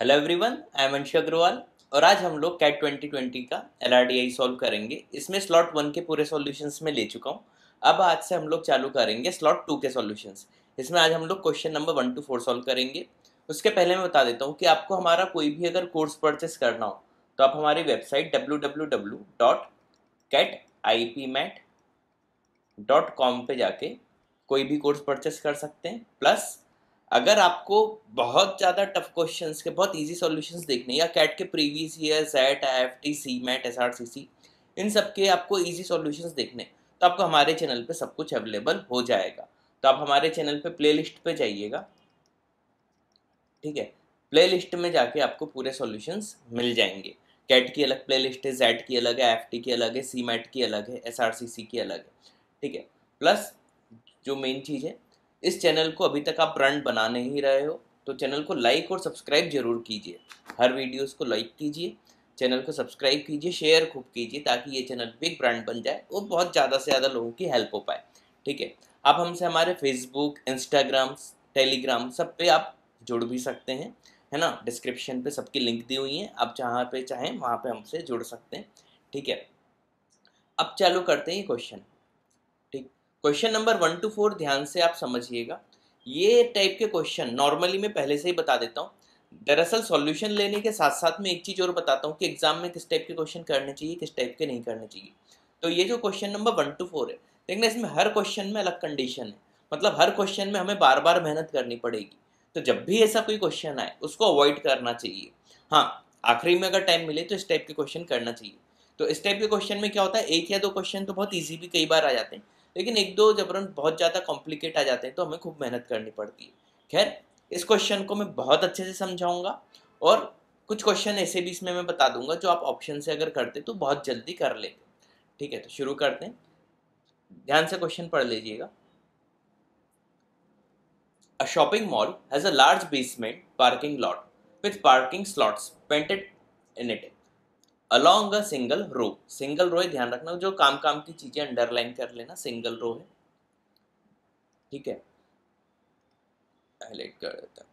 Hello everyone I am अंश अग्रवाल और आज हम लोग कैट 2020 का एल आर आई सॉल्व करेंगे इसमें स्लॉट वन के पूरे सॉल्यूशंस में ले चुका हूँ अब आज से हम लोग चालू करेंगे स्लॉट टू के सॉल्यूशंस इसमें आज हम लोग question number one two four solve करेंगे उसके पहले मैं बता देता हूँ कि आपको हमारा कोई भी अगर कोर्स परचेस करना हो तो आप हमारी website W W W dot CAT IPMAT dot com पर जाके कोई भी कोर्स परचेस कर सकते हैं प्लस अगर आपको बहुत ज़्यादा टफ क्वेश्चन के बहुत ईजी सोल्यूशन देखने या कैट के previous year JET F T C MAT S R C C इन सब के आपको ईजी सोल्यूशन देखने तो आपको हमारे चैनल पर सब कुछ अवेलेबल हो जाएगा तो आप हमारे चैनल पर प्ले लिस्ट पर जाइएगा ठीक है प्ले लिस्ट में जाके आपको पूरे सोल्यूशंस मिल जाएंगे कैट की अलग प्ले लिस्ट है जेड की अलग है एफ टी की अलग है सी मैट की अलग है एस आर सी सी की अलग है ठीक है प्लस जो मेन चीज़ है इस चैनल को अभी तक आप ब्रांड बना नहीं रहे हो तो चैनल को लाइक और सब्सक्राइब जरूर कीजिए हर वीडियोस को लाइक कीजिए चैनल को सब्सक्राइब कीजिए शेयर खूब कीजिए ताकि ये चैनल बिग ब्रांड बन जाए और बहुत ज़्यादा से ज़्यादा लोगों की हेल्प हो पाए ठीक है आप हमसे हमारे फेसबुक इंस्टाग्राम टेलीग्राम सब पे आप जुड़ भी सकते हैं है ना डिस्क्रिप्शन पे सबकी लिंक दी हुई है आप जहाँ पे चाहें वहाँ पे हमसे जुड़ सकते हैं ठीक है अब चालू करते हैं question question number one two four ध्यान से आप समझिएगा ये टाइप के क्वेश्चन नॉर्मली मैं पहले से ही बता देता हूँ दरअसल सॉल्यूशन लेने के साथ साथ मैं एक चीज़ और बताता हूँ कि एग्जाम में किस टाइप के क्वेश्चन करने चाहिए किस टाइप के नहीं करने चाहिए तो ये जो question number one two four है देखना इसमें हर क्वेश्चन में अलग कंडीशन है मतलब हर क्वेश्चन में हमें बार बार मेहनत करनी पड़ेगी तो जब भी ऐसा कोई क्वेश्चन आए उसको अवॉइड करना चाहिए हाँ आखिरी में अगर टाइम मिले तो इस टाइप के क्वेश्चन करना चाहिए तो इस टाइप के क्वेश्चन में क्या होता है एक या दो क्वेश्चन तो बहुत ईजी भी कई बार आ जाते हैं लेकिन एक दो जबरन बहुत ज़्यादा कॉम्प्लिकेट आ जाते हैं तो हमें खूब मेहनत करनी पड़ती है खैर इस क्वेश्चन को मैं बहुत अच्छे से समझाऊंगा और कुछ क्वेश्चन ऐसे भी इसमें मैं बता दूंगा जो आप ऑप्शन से अगर करते तो बहुत जल्दी कर लेते ठीक है तो शुरू करते हैं ध्यान से क्वेश्चन पढ़ लीजिएगा a shopping mall has a large basement parking lot with parking slots painted in it along a single row single row है ध्यान रखना जो काम काम की चीजें अंडरलाइन कर लेना सिंगल रो है ठीक है हाईलाइट कर देता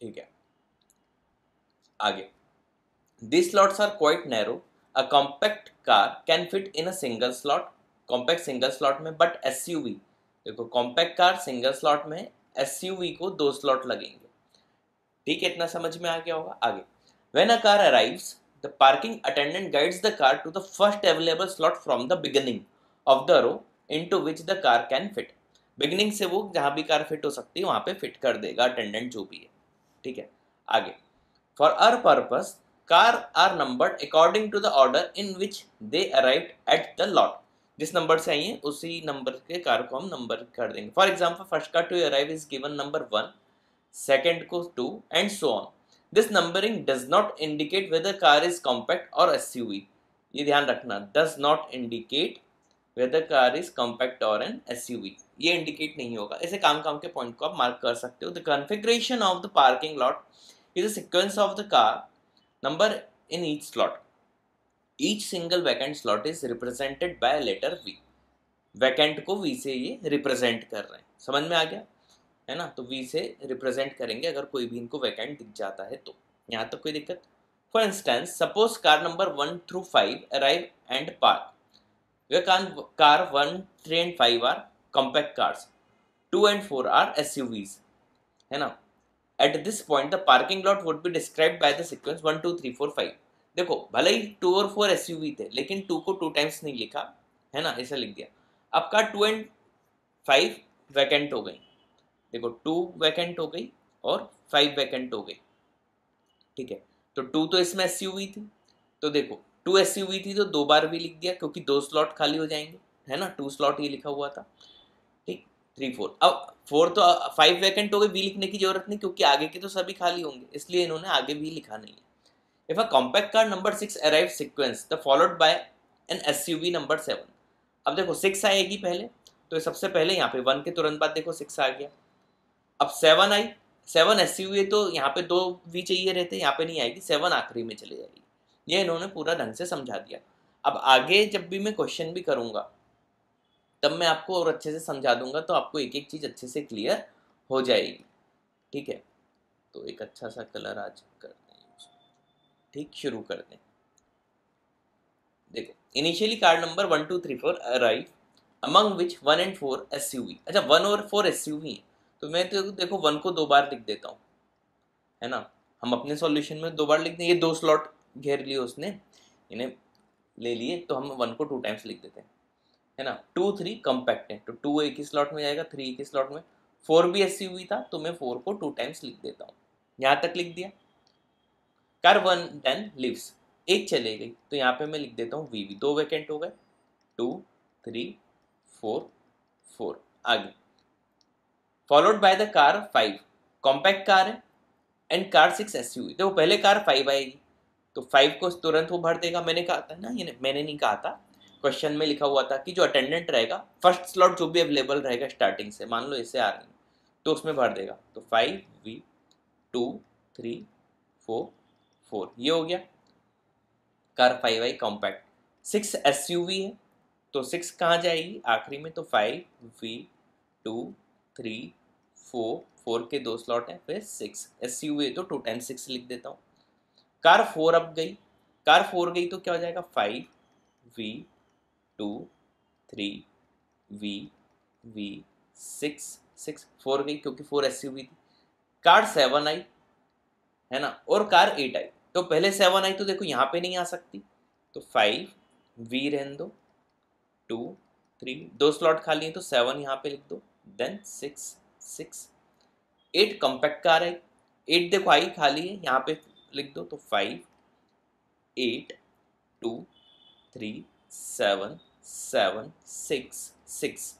ठीक है आगे this slots are quite narrow a compact car can fit in a single slot compact single slot में बट एस देखो कॉम्पैक्ट कार सिंगल स्लॉट में एस को दो स्लॉट लगेंगे ठीक है इतना समझ में आ गया होगा आगे When a car arrives, the parking attendant guides the car to the first available slot from the beginning of the row into which the car can fit. Beginning से वो जहाँ भी कार फिट हो सकती है वहाँ पे फिट कर देगा अटेंडेंट जो भी है ठीक है आगे for our purpose car are numbered according to the order in which they arrived at the lot जिस नंबर से आई है उसी नंबर के कार को हम नंबर कर देंगे for example first car to arrive is given number one second को two and so on this numbering does not indicate whether car is compact और एस ये ध्यान रखना does not indicate whether car is compact और an S ये indicate नहीं होगा ऐसे काम काम के पॉइंट को आप मार्क कर सकते हो the configuration of the parking lot is a sequence of the car number in each slot each single vacant slot is represented by letter V vacant को वी से ये रिप्रेजेंट कर रहे हैं समझ में आ गया है ना तो वी से रिप्रेजेंट करेंगे अगर कोई भी इनको वैकेंट दिख जाता है तो यहाँ तक तो कोई दिक्कत for instance suppose car number one through five arrive and park car one three and five are compact cars. 2 and 4 are SUVs. है ना at this point the parking lot would be describe by the sequence one two three four five देखो भले ही two और four S थे लेकिन to को two times नहीं लिखा है ना ऐसा लिख दिया अब car two and five vacant हो गई देखो टू वैकेंट हो गई और फाइव वैकेंट हो गई ठीक है तो टू तो इसमें एस थी तो देखो टू एस थी तो दो बार भी लिख दिया क्योंकि दो स्लॉट खाली हो जाएंगे है ना टू स्लॉट ये लिखा हुआ था ठीक थ्री फोर अब फोर तो फाइव वैकेंट हो गए बी लिखने की जरूरत नहीं क्योंकि आगे के तो सभी खाली होंगे इसलिए इन्होंने आगे भी लिखा नहीं है if a compact car number 6 arrives sequence the followed by an SUV number 7 अब देखो सिक्स आएगी पहले तो सबसे पहले यहाँ पे वन के तुरंत बाद देखो सिक्स आ गया अब सेवन आई सेवन एस तो यहाँ पे दो वी चाहिए रहते यहाँ पे नहीं आएगी सेवन आखिरी में चले जाएगी ये इन्होंने पूरा ढंग से समझा दिया अब आगे जब भी मैं क्वेश्चन भी करूँगा तब मैं आपको और अच्छे से समझा दूंगा तो आपको एक एक चीज़ अच्छे से क्लियर हो जाएगी ठीक है तो एक अच्छा सा कलर आज कर ठीक शुरू कर दें देखो initially card number one two three four right among which one and four S अच्छा वन और फोर एस यू हैं तो मैं तो देखो वन को दो बार लिख देता हूँ है ना हम अपने सॉल्यूशन में दो बार लिख हैं ये दो स्लॉट घेर लिए उसने इन्हें ले लिए तो हम वन को टू टाइम्स लिख देते हैं है ना टू थ्री कम्पैक्ट है तो टू एक ही स्लॉट में जाएगा थ्री एक ही स्लॉट में फोर भी एस हुई था तो मैं फोर को टू टाइम्स लिख देता हूँ यहाँ तक लिख दिया कर वन डन लिव्स एक चले गई तो यहाँ पे मैं लिख देता हूँ वी वी दो वैकेंट हो गए टू थ्री फोर फोर आगे followed by the car five compact car है and car six S U देखो पहले कार फाइव आएगी तो फाइव को तुरंत वो भर देगा मैंने कहा था ना ये मैंने नहीं कहा था क्वेश्चन में लिखा हुआ था कि जो अटेंडेंट रहेगा फर्स्ट स्लॉट जो भी अवेलेबल रहेगा स्टार्टिंग से मान लो इससे आ रही तो उसमें भर देगा तो five V two three four four ये हो गया कार फाइव आई compact six S U V है तो सिक्स कहाँ जाएगी आखिरी में तो five V two three four four के दो स्लॉट हैं फिर सिक्स एस यू ए तो टू टेन सिक्स लिख देता हूँ कार फोर अब गई कार फोर गई तो क्या हो जाएगा five V two three V V six six four गई क्योंकि फोर एस थी कार सेवन आई है ना और कार एट आई तो पहले सेवन आई तो देखो यहाँ पे नहीं आ सकती तो फाइव वी रहन दो टू थ्री दो स्लॉट खाली हैं तो सेवन यहाँ पे लिख दो then six six eight compact car है एट देखो आई खाली है यहाँ पे लिख दो तो five eight two three seven seven six six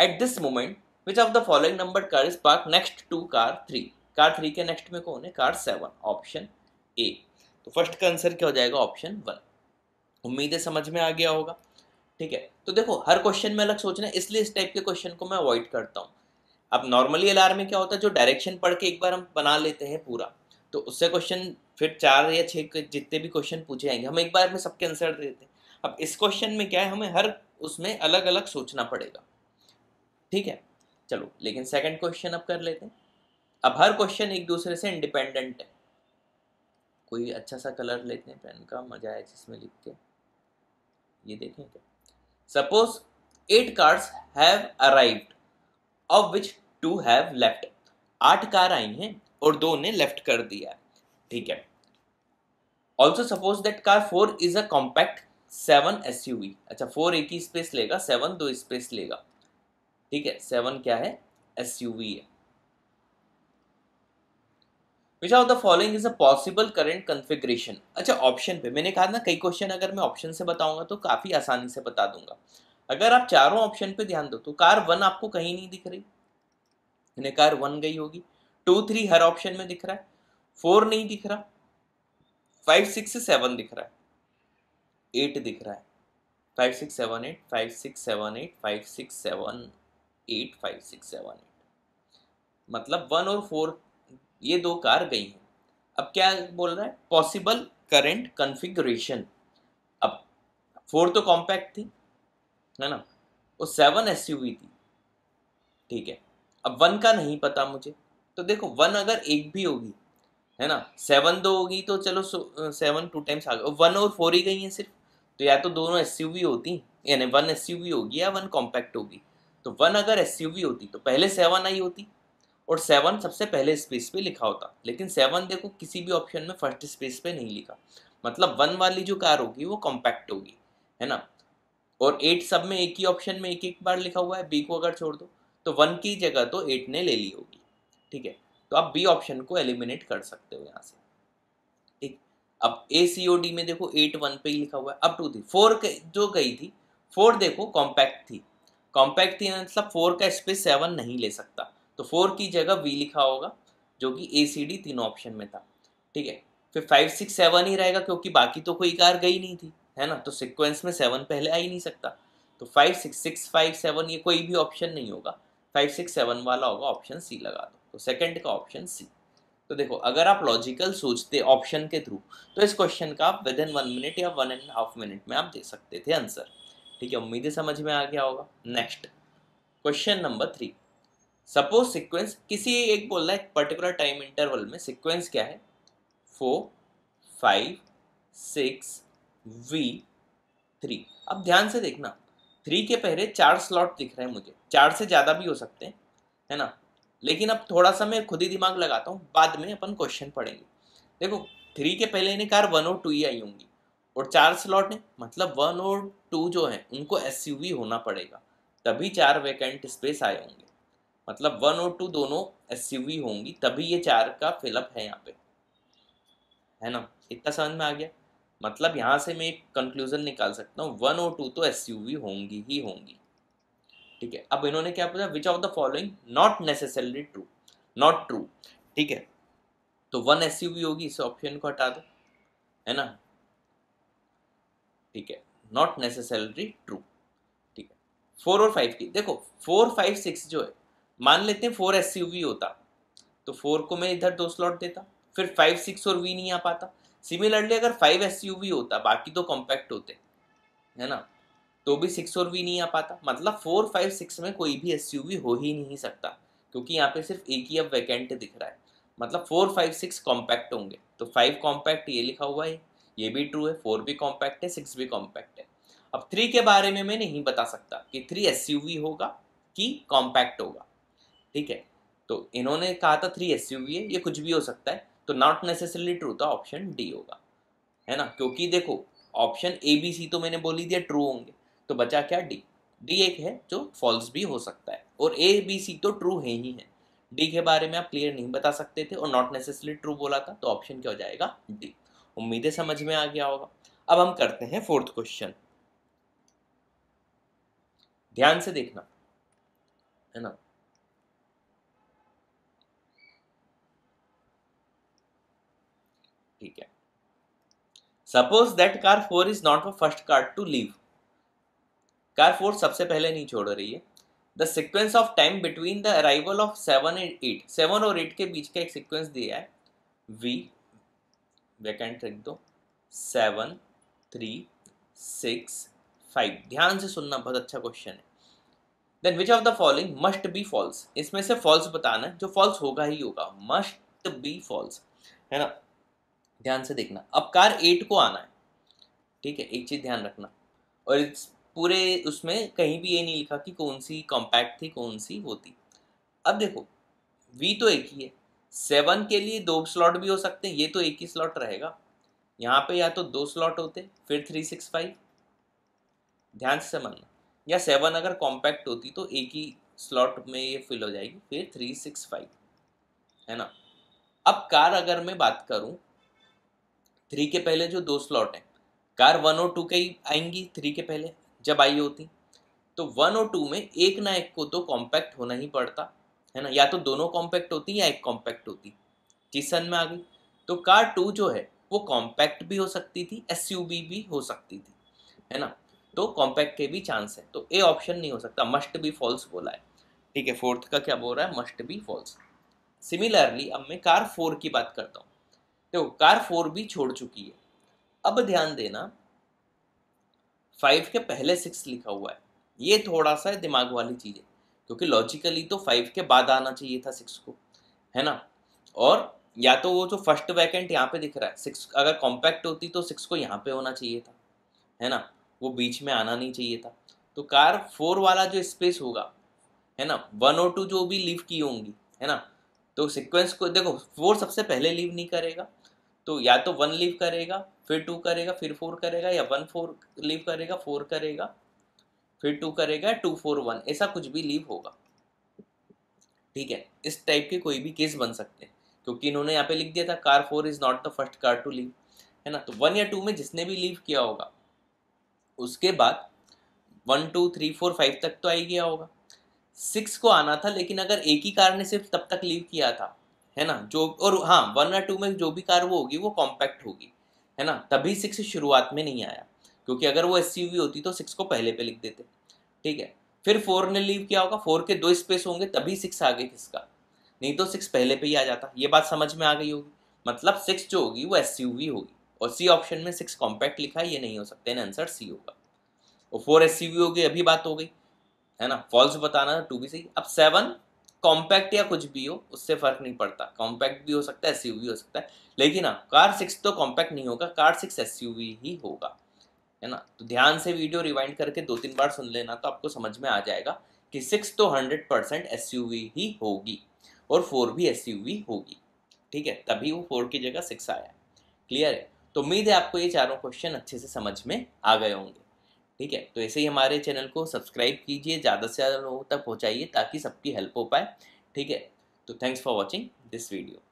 at this moment which of the following number car is park next to car three car three के नेक्स्ट में कौन है कार सेवन ऑप्शन ए तो फर्स्ट का answer क्या हो जाएगा option one उम्मीद है समझ में आ गया होगा ठीक है तो देखो हर क्वेश्चन में अलग सोचना है इसलिए इस टाइप के क्वेश्चन को मैं अवॉइड करता हूँ अब नॉर्मली एल में क्या होता है जो डायरेक्शन पढ़ के एक बार हम बना लेते हैं पूरा तो उससे क्वेश्चन फिर चार या छः जितने भी क्वेश्चन पूछे जाएंगे हम एक बार में सबके आंसर देते हैं अब इस क्वेश्चन में क्या है हमें हर उसमें अलग अलग सोचना पड़ेगा ठीक है चलो लेकिन सेकंड क्वेश्चन अब कर लेते हैं अब हर क्वेश्चन एक दूसरे से इंडिपेंडेंट है कोई अच्छा सा कलर लेते हैं पेन का मजा आए जिसमें लिख के ये देखें क्या suppose eight cards have arrived of which two have left आठ कार आई हैं और दो ने लेफ्ट कर दिया ठीक है also suppose that car four is a compact seven S U V अच्छा फोर एक ही स्पेस लेगा सेवन दो स्पेस लेगा ठीक है सेवन क्या है एस यू वी है which of the following is a possible current configuration अच्छा ऑप्शन पे मैंने कहा ना कई क्वेश्चन अगर मैं ऑप्शन से बताऊंगा तो काफी आसानी से बता दूंगा अगर आप चारों ऑप्शन पे ध्यान दो तो कार वन आपको कहीं नहीं दिख रही कार वन गई होगी टू थ्री हर ऑप्शन में दिख रहा है फोर नहीं दिख रहा फाइव सिक्स सेवन दिख रहा है एट दिख रहा है five six seven eight five six seven eight five six seven eight five six seven eight मतलब वन और फोर ये दो कार गई हैं अब क्या बोल रहा है पॉसिबल करंट कन्फिग्रेशन अब फोर तो कॉम्पैक्ट थी है ना और सेवन एस थी ठीक है अब वन का नहीं पता मुझे तो देखो वन अगर एक भी होगी है ना सेवन दो होगी तो चलो सेवन टू टाइम्स आ गए वन और फोर ही गई हैं सिर्फ तो या तो दोनों एस होती यानी वन एस होगी या वन कॉम्पैक्ट होगी तो वन अगर एस होती तो पहले सेवन आई होती और सेवन सबसे पहले स्पेस पे लिखा होता लेकिन सेवन देखो किसी भी ऑप्शन में फर्स्ट स्पेस पे नहीं लिखा मतलब वन वाली जो कार होगी वो कॉम्पैक्ट होगी है ना और एट सब में एक ही ऑप्शन में एक एक बार लिखा हुआ है बी को अगर छोड़ दो तो वन की जगह तो एट ने ले ली होगी ठीक है तो आप बी ऑप्शन को एलिमिनेट कर सकते हो यहाँ से ठीक अब ए सी ओ डी में देखो एट वन पे ही लिखा हुआ है अब टू थी फोर जो गई थी फोर देखो कॉम्पैक्ट थी कॉम्पैक्ट थी मतलब फोर का स्पेस सेवन नहीं ले सकता तो फोर की जगह वी लिखा होगा जो कि ए सी डी तीनों ऑप्शन में था ठीक है फिर फाइव सिक्स सेवन ही रहेगा क्योंकि बाकी तो कोई कार गई नहीं थी है ना तो सिक्वेंस में सेवन पहले आ ही नहीं सकता तो five six six five seven ये कोई भी ऑप्शन नहीं होगा फाइव सिक्स सेवन वाला होगा ऑप्शन सी लगा दो तो सेकंड का ऑप्शन सी तो देखो अगर आप लॉजिकल सोचते ऑप्शन के थ्रू तो इस क्वेश्चन का आप विद इन वन मिनट या वन एंड हाफ मिनट में आप दे सकते थे आंसर ठीक है उम्मीद समझ में आ गया होगा next question number three suppose sequence किसी एक बोल रहा है पर्टिकुलर टाइम इंटरवल में सिक्वेंस क्या है four five six V three अब ध्यान से देखना थ्री के पहले चार स्लॉट दिख रहे हैं मुझे चार से ज़्यादा भी हो सकते हैं है ना लेकिन अब थोड़ा सा मैं खुद ही दिमाग लगाता हूँ बाद में अपन क्वेश्चन पढ़ेंगे देखो थ्री के पहले इन्हें कार वन और टू ही आई होंगी और चार स्लॉट हैं मतलब वन और टू जो है उनको एस होना पड़ेगा तभी चार वैकेंट स्पेस आए होंगे मतलब वन और टू दोनों एस होंगी तभी ये चार का फिलअप है यहाँ पे है ना इतना समझ में आ गया मतलब यहाँ से मैं एक कंक्लूजन निकाल सकता हूँ वन और टू तो एस होंगी ही होंगी ठीक है अब इन्होंने क्या पूछा which of the following not necessarily true not true ठीक है तो वन एस होगी इस ऑप्शन को हटा दो है ना ठीक है नॉट नेसेसरली ट्रू ठीक है फोर और फाइव की देखो फोर फाइव सिक्स जो है मान लेते हैं फोर एस होता तो फोर को मैं इधर दो स्लॉट देता फिर फाइव सिक्स और वी नहीं आ पाता सिमिलरली अगर फाइव एस होता बाकी तो कॉम्पैक्ट होते है ना तो भी सिक्स और वी नहीं आ पाता मतलब फोर फाइव सिक्स में कोई भी एस हो ही नहीं सकता क्योंकि यहाँ पे सिर्फ एक ही अब वैकेंट दिख रहा है मतलब फोर फाइव सिक्स कॉम्पैक्ट होंगे तो फाइव कॉम्पैक्ट ये लिखा हुआ है ये भी ट्रू है फोर भी कॉम्पैक्ट है सिक्स भी कॉम्पैक्ट है अब थ्री के बारे में मैं नहीं बता सकता कि थ्री एस होगा कि कॉम्पैक्ट होगा ठीक है तो इन्होंने कहा था थ्री एस है ये कुछ भी हो सकता है तो नॉट नेसेसरली ट्रू था ऑप्शन डी होगा है ना क्योंकि देखो ऑप्शन ए बी सी तो मैंने बोली दिया ट्रू होंगे तो बचा क्या डी डी एक है जो फॉल्स भी हो सकता है और ए बी सी तो ट्रू है ही है डी के बारे में आप क्लियर नहीं बता सकते थे और नॉट नेसेसरी ट्रू बोला था तो ऑप्शन क्या हो जाएगा डी उम्मीदें समझ में आ गया होगा अब हम करते हैं फोर्थ क्वेश्चन ध्यान से देखना है ना suppose that car four is not first car to leave car four सबसे पहले नहीं छोड़ रही है the sequence of time between the arrival of seven and eight seven और एट के बीच का एक सिक्वेंस दिया है वी वैकेंट रख दो सेवन थ्री सिक्स फाइव ध्यान से सुनना बहुत अच्छा क्वेश्चन है then which of the following must be false इसमें से फॉल्स बताना है जो फॉल्स होगा ही होगा मस्ट बी फॉल्स है ना ध्यान से देखना अब कार एट को आना है ठीक है एक चीज़ ध्यान रखना और इस पूरे उसमें कहीं भी ये नहीं लिखा कि कौन सी कॉम्पैक्ट थी कौन सी वो थी अब देखो वी तो एक ही है सेवन के लिए दो स्लॉट भी हो सकते हैं ये तो एक ही स्लॉट रहेगा यहाँ पे या तो दो स्लॉट होते फिर थ्री सिक्स फाइव ध्यान से समझना या सेवन अगर कॉम्पैक्ट होती तो एक ही स्लॉट में ये फिल हो जाएगी फिर थ्री सिक्स फाइव है ना अब कार अगर मैं बात करूँ थ्री के पहले जो दो स्लॉट हैं कार वन और टू के ही आएंगी थ्री के पहले जब आई होती तो वन और टू में एक ना एक को तो कॉम्पैक्ट होना ही पड़ता है ना या तो दोनों कॉम्पैक्ट होती या एक कॉम्पैक्ट होती चीज सन में आ गई तो कार टू जो है वो कॉम्पैक्ट भी हो सकती थी एस भी हो सकती थी है ना तो कॉम्पैक्ट के भी चांस है तो ए ऑप्शन नहीं हो सकता मस्ट बी फॉल्स बोला है ठीक है फोर्थ का क्या बोल रहा है मस्ट बी फॉल्स सिमिलरली अब मैं कार फोर की बात करता हूँ देखो तो कार फोर भी छोड़ चुकी है अब ध्यान देना फाइव के पहले सिक्स लिखा हुआ है ये थोड़ा सा दिमाग वाली चीज़ है क्योंकि लॉजिकली तो फाइव के बाद आना चाहिए था सिक्स को है ना और या तो वो जो फर्स्ट वैकेंट यहाँ पे दिख रहा है सिक्स अगर कॉम्पैक्ट होती तो सिक्स को यहाँ पे होना चाहिए था है ना वो बीच में आना नहीं चाहिए था तो कार फोर वाला जो स्पेस होगा है ना वन और टू जो भी लीव की होंगी है ना तो सिक्वेंस को देखो फोर सबसे पहले लीव नहीं करेगा तो या तो वन लीव करेगा फिर टू करेगा फिर फोर करेगा या वन फोर लीव करेगा फोर करेगा फिर टू करेगा टू फोर वन ऐसा कुछ भी लीव होगा ठीक है इस टाइप के कोई भी केस बन सकते हैं क्योंकि इन्होंने यहाँ पे लिख दिया था car four is not the first car to leave है ना तो वन या टू में जिसने भी लीव किया होगा उसके बाद one two three four five तक तो आ ही गया होगा सिक्स को आना था लेकिन अगर एक ही कार ने सिर्फ तब तक लीव किया था है ना जो और हाँ वन या टू में जो भी कार वो होगी वो कॉम्पैक्ट होगी है ना तभी सिक्स शुरुआत में नहीं आया क्योंकि अगर वो एस होती तो सिक्स को पहले पे लिख देते ठीक है फिर फोर ने लीव किया होगा फोर के दो स्पेस होंगे तभी सिक्स आगे किसका नहीं तो सिक्स पहले पे ही आ जाता ये बात समझ में आ गई होगी मतलब सिक्स जो होगी वो एस होगी और सी ऑप्शन में सिक्स कॉम्पैक्ट लिखा है ये नहीं हो सकते ना आंसर सी होगा और फोर एस होगी अभी बात हो गई है ना फॉल्स बताना टू तो भी सही अब सेवन कॉम्पैक्ट या कुछ भी हो उससे फर्क नहीं पड़ता कॉम्पैक्ट भी हो सकता है एस हो सकता है लेकिन हाँ कार सिक्स तो कॉम्पैक्ट नहीं होगा कार सिक्स एस ही होगा है ना तो ध्यान से वीडियो रिवाइंड करके दो तीन बार सुन लेना तो आपको समझ में आ जाएगा कि सिक्स तो हंड्रेड परसेंट एस ही होगी और फोर भी एस होगी ठीक है तभी वो फोर की जगह सिक्स आया क्लियर है तो उम्मीद है आपको ये चारों क्वेश्चन अच्छे से समझ में आ गए होंगे ठीक है तो ऐसे ही हमारे चैनल को सब्सक्राइब कीजिए ज़्यादा से ज़्यादा लोगों तक पहुँचाइए ताकि सबकी हेल्प हो पाए ठीक है तो thanks for watching this video